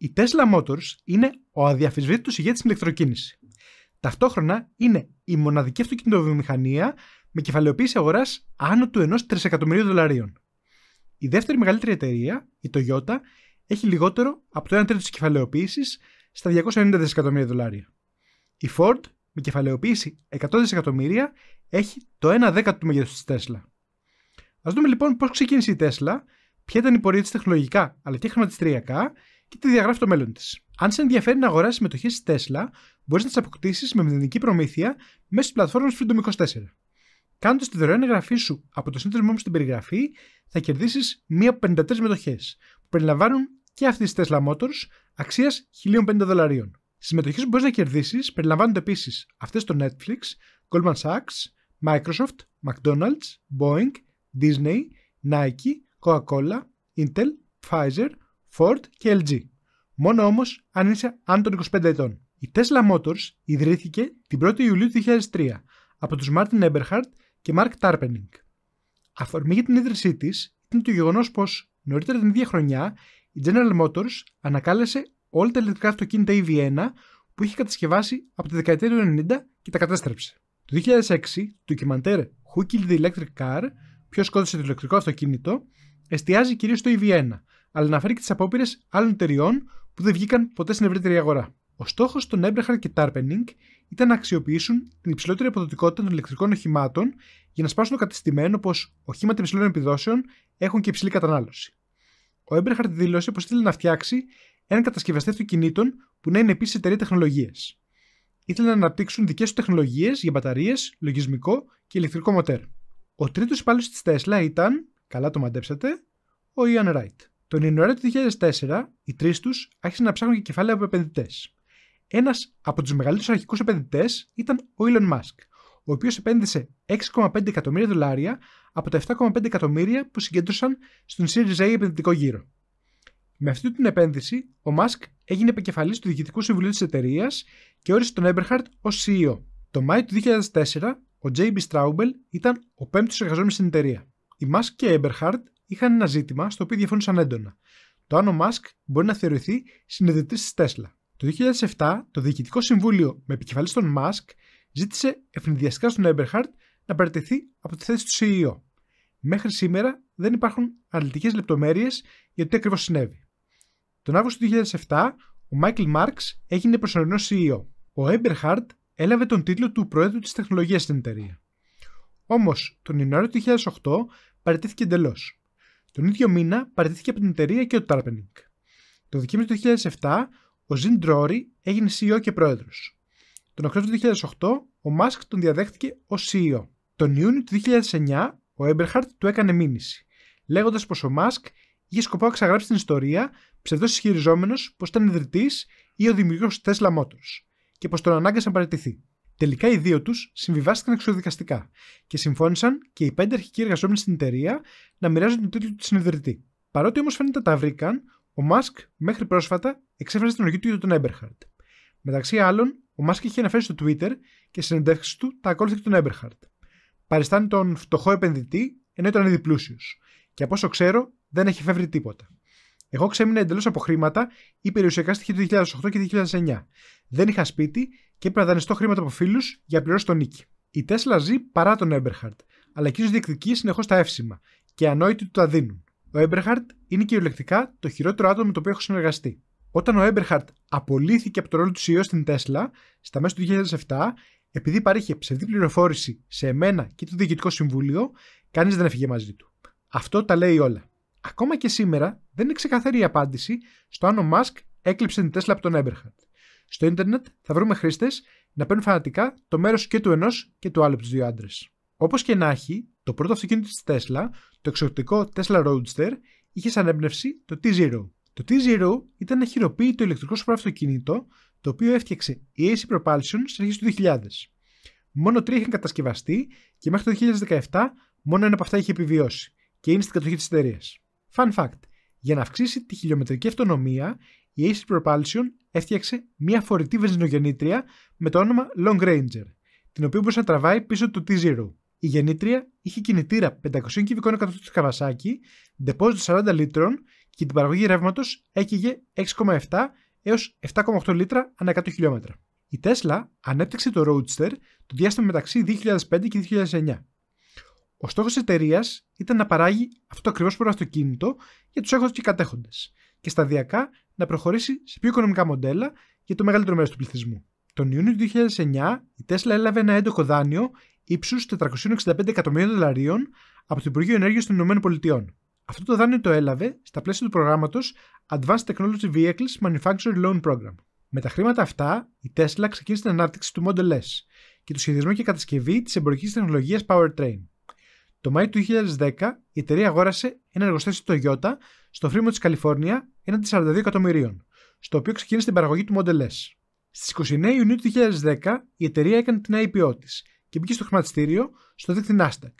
Η Tesla Motors είναι ο αδιαφυσβήτητος ηγέτης στην ηλεκτροκίνηση. Ταυτόχρονα είναι η μοναδική αυτοκινητοβιομηχανία με κεφαλαιοποίηση αγοράς άνω του 1 τρισεκατομμυρίου δολαρίων. Η δεύτερη μεγαλύτερη εταιρεία, η Toyota, έχει λιγότερο από το 1 τρίτο της κεφαλαιοποίησης στα 290 δισεκατομμύρια δολάρια. Η Ford, με κεφαλαιοποίηση 100 δισεκατομμύρια, έχει το 1 δέκατο του μεγέθους της Tesla. Ας δούμε λοιπόν πώς ξεκίνησε η Tesla, ποια ήταν η πορεία της τεχνολογικά αλλά και χρηματιστηριακά και τη διαγράφει το μέλλον της. Αν σε ενδιαφέρει να αγοράσεις συμμετοχές στη Tesla, μπορείς να τις αποκτήσεις με μηδενική προμήθεια μέσω της πλατφόρμας Freedom24. Κάνοντας τη δωρεάν εγγραφή σου από το σύνδεσμό μου στην περιγραφή, θα κερδίσεις μία από 53 μετοχέ, που περιλαμβάνουν και αυτή τη Tesla Motors αξία 1050 δολαρίων. Στι μετοχέ που μπορείς να κερδίσεις περιλαμβάνονται επίσης αυτές στο Netflix, Goldman Sachs, Microsoft, McDonald's, Boeing, Disney, Nike, Coca-Cola, Intel, Pfizer, Ford και LG. Μόνο όμως αν είσαι άνω των 25 ετών. Η Tesla Motors ιδρύθηκε την 1η Ιουλίου 2003 από τους Μάρτιν Έμπερχαρτ και Μάρκ Τάρπενινγκ. Αφορμή για την ίδρυσή της ήταν το γεγονός πως νωρίτερα την ίδια χρονιά η General Motors ανακάλεσε όλα τα ηλεκτρικά αυτοκίνητα EV1 που είχε κατασκευάσει από τη δεκαετία του 90 και τα κατέστρεψε. Το 2006, το ντοκιμαντέρ Who Killed the Electric Car, Ποιος σκότωσε το ηλεκτρικό αυτοκίνητο, εστιάζει κυρίως στο EV1, αλλά να φέρει και τις απόπειρες άλλων εταιριών που δεν βγήκαν ποτέ στην ευρύτερη αγορά. Ο στόχος των Έμπρεχαρ και Τάρπενινγκ ήταν να αξιοποιήσουν την υψηλότερη αποδοτικότητα των ηλεκτρικών οχημάτων για να σπάσουν το κατεστημένο πως οχήματα υψηλών επιδόσεων έχουν και υψηλή κατανάλωση. Ο Έμπρεχαρτ δήλωσε πως ήθελε να φτιάξει έναν κατασκευαστή αυτοκινήτων που να είναι επίσης εταιρεία τεχνολογίε. Ήθελε να αναπτύξουν δικές του τεχνολογίες για μπαταρίες, λογισμικό και ηλεκτρικό μοτέρ. Ο τρίτος υπάλληλος της Τέσλα ήταν, καλά το μαντέψατε, ο Ιαν Ράιτ. Τον Ιανουάριο του 2004, οι τρεις τους άρχισαν να ψάχνουν και κεφάλαια από επενδυτές. Ένας από τους μεγαλύτερους αρχικούς επενδυτές ήταν ο Elon Musk, ο οποίος επένδυσε 6,5 εκατομμύρια δολάρια από τα 7,5 εκατομμύρια που συγκέντρωσαν στον Series A επενδυτικό γύρο. Με αυτή την επένδυση, ο Musk έγινε επικεφαλής του Διοικητικού Συμβουλίου της εταιρείας και όρισε τον Eberhard ως CEO. Το Μάιο του 2004, ο JB Straubel ήταν ο πέμπτος εργαζόμενος στην εταιρεία. Οι Musk και Eberhard είχαν ένα ζήτημα στο οποίο διαφώνησαν έντονα. Το αν ο Μάσκ μπορεί να θεωρηθεί συνειδητής της Τέσλα. Το 2007, το Διοικητικό Συμβούλιο με επικεφαλής τον Μάσκ ζήτησε ευνηδιαστικά στον Έμπερχαρτ να παρατηθεί από τη θέση του CEO. Μέχρι σήμερα δεν υπάρχουν αναλυτικές λεπτομέρειες για το τι ακριβώς συνέβη. Τον Αύγουστο του 2007, ο Μάικλ Μάρξ έγινε προσωρινός CEO. Ο Έμπερχαρτ έλαβε τον τίτλο του Προέδρου της Τεχνολογίας στην εταιρεία. Όμως, τον Ιανουάριο του 2008 παραιτήθηκε εντελώς. Τον ίδιο μήνα παραιτήθηκε από την εταιρεία και ο Τάρπενικ. Το δεκέμβριο του 2007, ο Ζιν Ντρόρι έγινε CEO και πρόεδρος. Τον Οκτώβριο του 2008, ο Μάσκ τον διαδέχτηκε ως CEO. Τον Ιούνιο του 2009, ο Έμπερχαρτ του έκανε μήνυση, λέγοντας πως ο Μάσκ είχε σκοπό να ξαγράψει την ιστορία ψευδός ισχυριζόμενος πως ήταν ιδρυτής ή ο δημιουργός Tesla Motors και πως τον ανάγκασε να παραιτηθεί. Τελικά οι δύο τους συμβιβάστηκαν εξοδικαστικά και συμφώνησαν και οι πέντε αρχικοί εργαζόμενοι στην εταιρεία να μοιράζουν τον τίτλο του συνεδριτή. Παρότι όμως φαίνεται τα βρήκαν, ο Μάσκ μέχρι πρόσφατα εξέφρασε την οργή του για τον Έμπερχαρτ. Μεταξύ άλλων, ο Μάσκ είχε αναφέρει στο Twitter και σε συνεντεύξεις του τα ακόλουθε τον Έμπερχαρτ. Παριστάνει τον φτωχό επενδυτή ενώ ήταν ήδη πλούσιος. Και από όσο ξέρω, δεν έχει φεύγει τίποτα. Εγώ ξέμεινα εντελώς από χρήματα ή περιουσιακά στοιχεία του 2008 και 2009. Δεν είχα σπίτι και έπρεπε να δανειστώ χρήματα από φίλους για να πληρώσω τον νίκη. Η Τέσλα ζει παρά τον Έμπερχαρτ, αλλά εκείνος διεκδικεί συνεχώς τα εύσημα και ανόητοι του τα δίνουν. Ο Έμπερχαρτ είναι κυριολεκτικά το χειρότερο άτομο με το οποίο έχω συνεργαστεί. Όταν ο Έμπερχαρτ απολύθηκε από το ρόλο του CEO στην Τέσλα στα μέσα του 2007, επειδή παρήχε ψευδή πληροφόρηση σε εμένα και το Διοικητικό Συμβούλιο, κανείς δεν έφυγε μαζί του. Αυτό τα λέει όλα. Ακόμα και σήμερα δεν είναι ξεκαθαρή η απάντηση στο αν ο Μάσκ έκλειψε την Τέσλα από τον Έμπερχαρτ στο ίντερνετ θα βρούμε χρήστες να παίρνουν φανατικά το μέρος και του ενός και του άλλου από τους δύο άντρες. Όπως και να έχει, το πρώτο αυτοκίνητο της Tesla, το εξωτικό Tesla Roadster, είχε σαν έμπνευση το t zero Το t zero ήταν ένα χειροποίητο ηλεκτρικό αυτοκίνητο το οποίο έφτιαξε η AC Propulsion στις αρχές του 2000. Μόνο τρία είχαν κατασκευαστεί και μέχρι το 2017 μόνο ένα από αυτά είχε επιβιώσει και είναι στην κατοχή της εταιρείας. Fun fact: για να αυξήσει τη χιλιομετρική αυτονομία, η Ace Propulsion έφτιαξε μια φορητή βενζινογεννήτρια με το όνομα Long Ranger, την οποία μπορούσε να τραβάει πίσω του T0. Η γεννήτρια είχε κινητήρα 500 κυβικών εκατοστών του Καβασάκη, ντεπόζιτο 40 λίτρων και την παραγωγή ρεύματος έκυγε 6,7 έως 7,8 λίτρα ανά 100 χιλιόμετρα. Η Tesla ανέπτυξε το Roadster το διάστημα μεταξύ 2005 και 2009. Ο στόχος της εταιρείας ήταν να παράγει αυτό ακριβώς πρώτο αυτοκίνητο για τους έχοντες και κατέχοντες, και σταδιακά να προχωρήσει σε πιο οικονομικά μοντέλα για το μεγαλύτερο μέρος του πληθυσμού. Τον Ιούνιο του 2009, η Τέσλα έλαβε ένα έντοχο δάνειο ύψους 465 εκατομμυρίων δολαρίων από το Υπουργείο Ενέργειας των ΗΠΑ. Αυτό το δάνειο το έλαβε στα πλαίσια του προγράμματος Advanced Technology Vehicles Manufacturing Loan Program. Με τα χρήματα αυτά, η Tesla ξεκίνησε την ανάπτυξη του Model S και το σχεδιασμό και κατασκευή της εμπορικής τεχνολογίας Powertrain. Το Μάιο του 2010 η εταιρεία αγόρασε ένα εργοστάσιο Toyota στο φρήμα της Καλιφόρνια έναντι 42 εκατομμυρίων, στο οποίο ξεκίνησε την παραγωγή του Model S. Στις 29 Ιουνίου του 2010 η εταιρεία έκανε την IPO της και μπήκε στο χρηματιστήριο στο δίκτυο Nasdaq.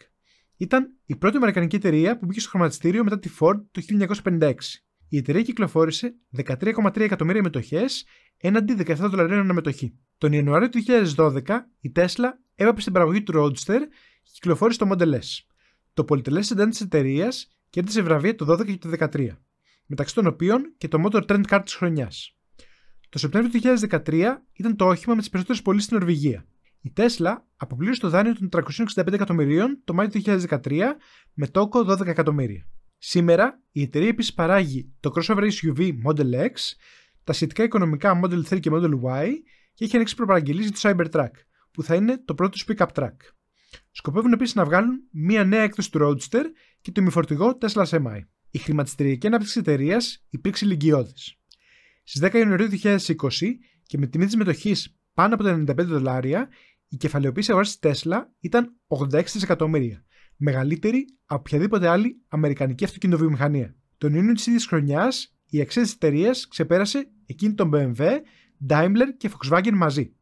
Ήταν η πρώτη Αμερικανική εταιρεία που μπήκε στο χρηματιστήριο μετά τη Ford το 1956. Η εταιρεία κυκλοφόρησε 13,3 εκατομμύρια μετοχές έναντι 17 δολαρίων αναμετοχή. Τον Ιανουάριο του 2012 η Tesla έβαπε στην παραγωγή του Roadster κυκλοφόρησε το Model S. Το πολυτελέ σεντάν της εταιρείας κέρδισε βραβεία το 12 και το 13, μεταξύ των οποίων και το Motor Trend Car της χρονιάς. Το Σεπτέμβριο του 2013 ήταν το όχημα με τις περισσότερες πωλήσεις στην Νορβηγία. Η Tesla αποπλήρωσε το δάνειο των 365 εκατομμυρίων το Μάιο του 2013 με τόκο 12 εκατομμύρια. Σήμερα η εταιρεία επίσης παράγει το crossover SUV Model X, τα σχετικά οικονομικά Model 3 και Model Y και έχει ανοίξει προπαραγγελίες για το Cybertruck, που θα είναι το πρώτο pick-up truck. Σκοπεύουν επίσης να βγάλουν μία νέα έκδοση του Roadster και το φορτηγό Tesla Semi. Η χρηματιστηριακή ανάπτυξη τη εταιρείας υπήρξε λυγκιώδη. Στι 10 Ιανουαρίου 2020 και με τιμή της μετοχής πάνω από τα 95 δολάρια, η κεφαλαιοποίηση αγοράς της Tesla ήταν 86 δισεκατομμύρια, μεγαλύτερη από οποιαδήποτε άλλη Αμερικανική αυτοκινητοβιομηχανία. Τον Ιούνιο της ίδιας χρονιάς, η αξία της εταιρείας ξεπέρασε εκείνη των BMW, Daimler και Volkswagen μαζί.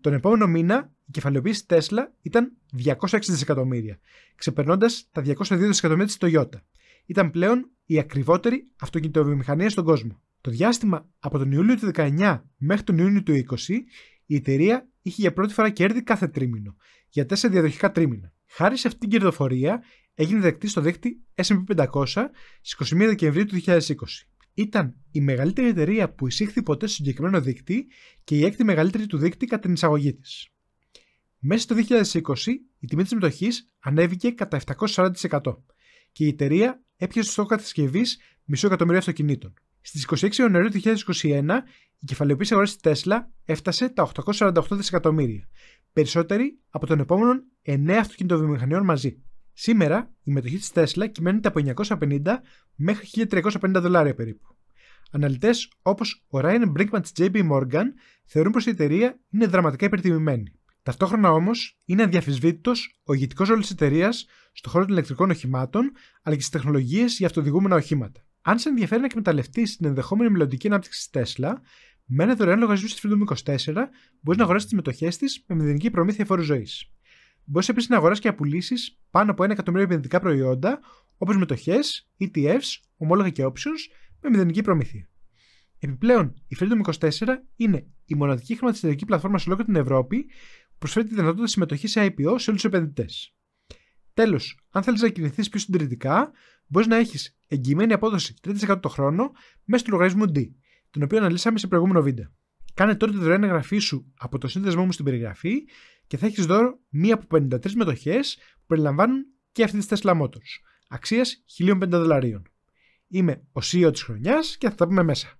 Τον επόμενο μήνα, η κεφαλαιοποίηση Τέσλα ήταν 260 δισεκατομμύρια, ξεπερνώντας τα 202 δισεκατομμύρια της Toyota. Ήταν πλέον η ακριβότερη αυτοκινητοβιομηχανία στον κόσμο. Το διάστημα από τον Ιούλιο του 19 μέχρι τον Ιούνιο του 20, η εταιρεία είχε για πρώτη φορά κέρδη κάθε τρίμηνο, για τέσσερα διαδοχικά τρίμηνα. Χάρη σε αυτήν την κερδοφορία, έγινε δεκτή στο δίκτυ S&P 500 στις 21 Δεκεμβρίου του 2020. Ήταν η μεγαλύτερη εταιρεία που εισήχθη ποτέ στο συγκεκριμένο δίκτυ και η έκτη μεγαλύτερη του δίκτυ κατά την εισαγωγή της. Μέσα στο 2020 η τιμή της μετοχής ανέβηκε κατά 740% και η εταιρεία έπιασε το στόχο κατασκευής μισό εκατομμύριο αυτοκινήτων. Στις 26 Ιανουαρίου 2021 η κεφαλαιοποίηση αγοράς της Tesla έφτασε τα 848 δισεκατομμύρια, περισσότεροι από των επόμενων 9 αυτοκινητοβιομηχανιών μαζί. Σήμερα η μετοχή της Τέσλα κυμαίνεται από 950 μέχρι 1350 δολάρια περίπου. Αναλυτές όπως ο Ryan Brinkman της JP Morgan θεωρούν πως η εταιρεία είναι δραματικά υπερτιμημένη. Ταυτόχρονα όμως, είναι αδιαφυσβήτητος ο ηγετικός ρόλος της εταιρείας στον χώρο των ηλεκτρικών οχημάτων αλλά και στις τεχνολογίες για αυτοδηγούμενα οχήματα. Αν σε ενδιαφέρει να εκμεταλλευτείς την ενδεχόμενη μελλοντική ανάπτυξη της Τέσλα, με ένα δωρεάν λογαριασμό τη Freedom 24 μπορείς να αγοράσεις τις μετοχέ της με μηδενική προμήθεια φόρου ζωής. Μπορείς επίσης να αγοράσεις και να πουλήσει πάνω από ένα εκατομμύριο επενδυτικά προϊόντα όπως μετοχές, ETFs, ομόλογα και options με μηδενική προμήθεια. Επιπλέον, η Freedom 24 είναι η μοναδική χρηματιστηριακή πλατφόρμα σε ολόκληρη την Ευρώπη προσφέρει τη δυνατότητα συμμετοχής σε IPO σε όλους τους επενδυτές. Τέλος, αν θέλεις να κινηθείς πιο συντηρητικά, μπορείς να έχεις εγγυημένη απόδοση 3% το χρόνο μέσα του λογαριασμού D, τον οποίο αναλύσαμε σε προηγούμενο βίντεο. Κάνε τώρα τη δωρεάν εγγραφή σου από το σύνδεσμό μου στην περιγραφή και θα έχεις δώρο μία από 53 μετοχές που περιλαμβάνουν και αυτή της Tesla Motors, αξίας 1050 δολαρίων. Είμαι ο CEO της χρονιάς και θα τα πούμε μέσα.